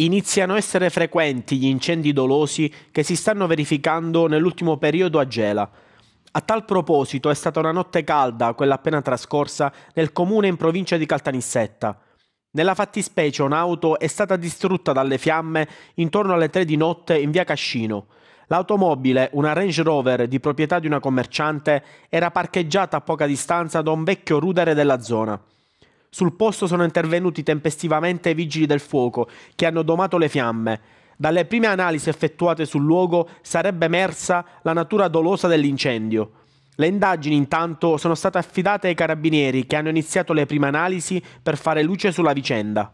Iniziano a essere frequenti gli incendi dolosi che si stanno verificando nell'ultimo periodo a Gela. A tal proposito è stata una notte calda, quella appena trascorsa, nel comune in provincia di Caltanissetta. Nella fattispecie un'auto è stata distrutta dalle fiamme intorno alle 3 di notte in via Cascino. L'automobile, una Range Rover di proprietà di una commerciante, era parcheggiata a poca distanza da un vecchio rudere della zona. Sul posto sono intervenuti tempestivamente i vigili del fuoco, che hanno domato le fiamme. Dalle prime analisi effettuate sul luogo sarebbe emersa la natura dolosa dell'incendio. Le indagini intanto sono state affidate ai carabinieri che hanno iniziato le prime analisi per fare luce sulla vicenda.